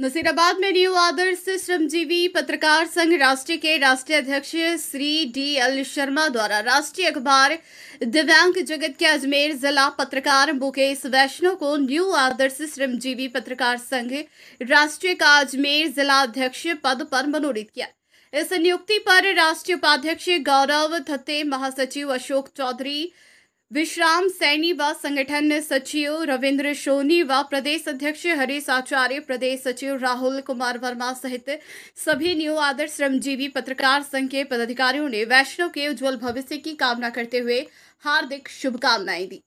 नसीराबाद में न्यू आदर्श श्रमजीवी पत्रकार संघ राष्ट्रीय के राष्ट्रीय अध्यक्ष श्री डी एल शर्मा द्वारा राष्ट्रीय अखबार दिव्यांग जगत के अजमेर जिला पत्रकार मुकेश वैष्णव को न्यू आदर्श श्रमजीवी पत्रकार संघ राष्ट्रीय का अजमेर जिला अध्यक्ष पद पर मनोनीत किया इस नियुक्ति पर राष्ट्रीय उपाध्यक्ष गौरव थत्ते महासचिव अशोक चौधरी विश्राम सैनी व संगठन सचिव रविंद्र सोनी व प्रदेश अध्यक्ष हरीश आचार्य प्रदेश सचिव राहुल कुमार वर्मा सहित सभी न्यू आदर्श श्रमजीवी पत्रकार संघ के पदाधिकारियों ने वैष्णव के उज्जवल भविष्य की कामना करते हुए हार्दिक शुभकामनाएं दी